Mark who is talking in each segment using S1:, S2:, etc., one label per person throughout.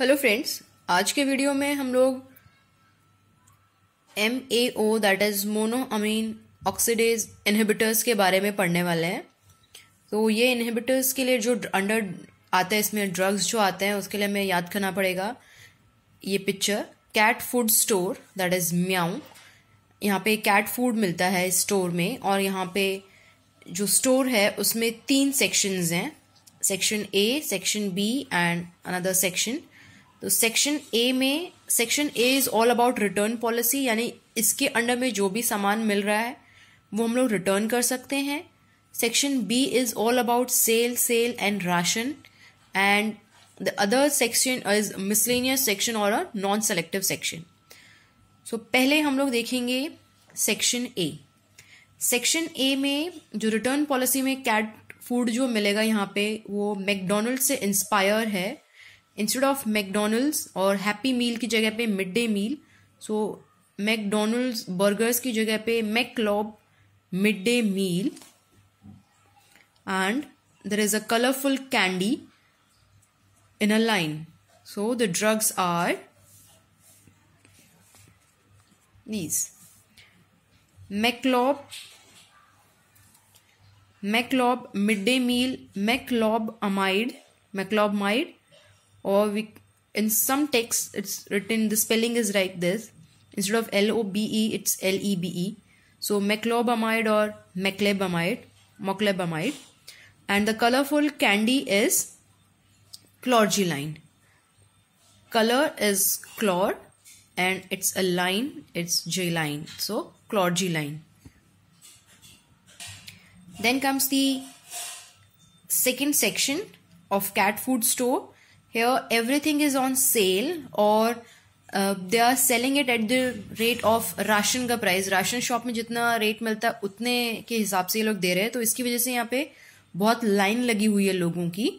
S1: Hello friends आज के video में हम लोग M A O that is mono amine oxidase inhibitors के बारे में पढ़ने वाले हैं तो ये इनहिबिटर्स के लिए जो अंडर आते हैं इसमें ड्रग्स जो आते हैं उसके लिए हमें याद करना पड़ेगा ये picture cat food store that is meow यहाँ पे कैट फूड मिलता है स्टोर में और यहाँ पे जो स्टोर है उसमें तीन सेक्शंस हैं section A section B and another section तो सेक्शन ए में section A is all about return policy यानी इसके अंडर में जो भी सामान मिल रहा है वो हम लोग रिटर्न कर सकते हैं section B is all about sale sale and ration and the other section is miscellaneous section और a non selective section so पहले हम लोग देखेंगे सेक्शन ए सेक्शन ए में जो रिटर्न पॉलिसी में कैट फूड जो मिलेगा यहाँ पे वो मैकडोनल्ड से इंस्पायर है इंस्टेड ऑफ मैकडोनल्ड्स और हैप्पी मील की जगह पे mid day meal so McDonald's burgers की जगह पे maclob mid day meal and there is a colourful candy in a line so the drugs are please maclob maclob mid day meal maclob amide maclob mide or we in some texts it's written the spelling is like this instead of l-o-b-e it's l-e-b-e so meclobamide or meclebamide moclebamide and the colorful candy is chlorgeline color is chlor and it's a line it's j line. so chlorgeline then comes the second section of cat food store here everything is on sale or uh, they are selling it at the rate of ration का price ration shop में जितना rate मिलता है उतने के हिसाब से ये लोग दे रहे हैं तो इसकी वजह से यहाँ पे बहुत लाइन लगी हुई है लोगों की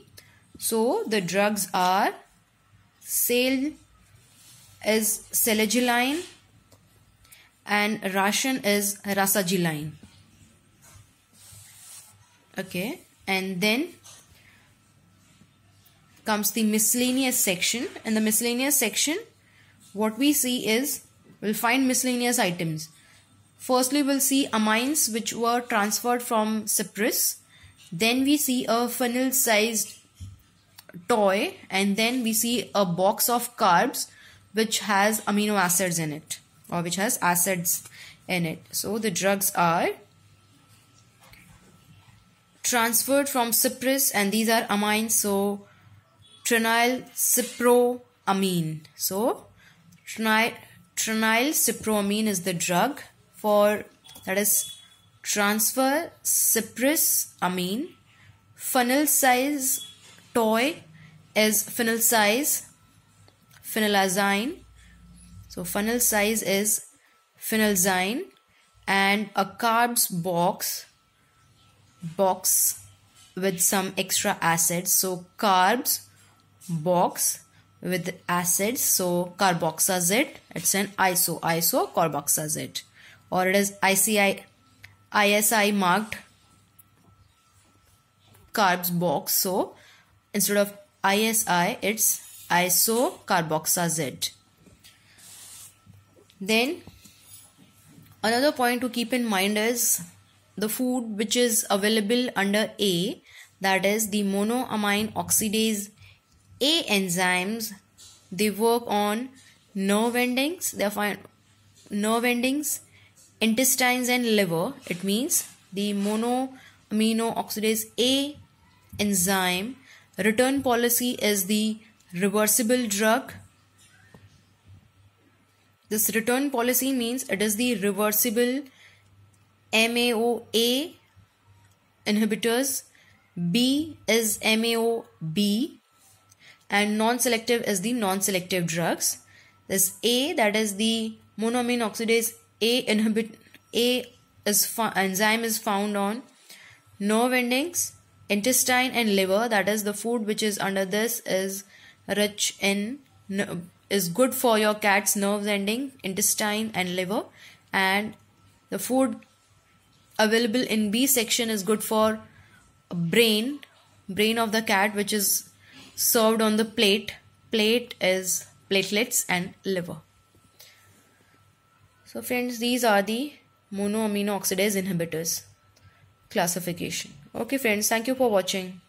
S1: so the drugs are sale is selegiline and ration is rasagiline okay and then comes the miscellaneous section. In the miscellaneous section, what we see is, we'll find miscellaneous items. Firstly, we'll see amines which were transferred from Cyprus. Then we see a funnel-sized toy and then we see a box of carbs which has amino acids in it or which has acids in it. So the drugs are transferred from Cyprus and these are amines so trinylcyproamine. So, triny, trinylcyproamine is the drug for that is transfer cyprosamine. Phenyl size toy is phenyl size phenylazine. So phenyl size is phenylzine and a carbs box box with some extra acids. So carbs box with acids. So carboxazid, it's an iso, iso carboxazid or it is ICI, ISI marked carbs box. So instead of ISI, it's iso isocarboxazid. Then another point to keep in mind is the food which is available under A that is the monoamine oxidase a enzymes, they work on nerve endings, they find nerve endings, intestines and liver. It means the monoamino oxidase A enzyme return policy is the reversible drug. This return policy means it is the reversible MAOA inhibitors. B is MAOB and non-selective is the non-selective drugs. This A that is the monoamine oxidase A inhibit A is enzyme is found on nerve endings, intestine and liver that is the food which is under this is rich in is good for your cat's nerves ending, intestine and liver and the food available in B section is good for brain brain of the cat which is served on the plate. Plate is platelets and liver. So friends, these are the monoamino oxidase inhibitors classification. Okay friends, thank you for watching.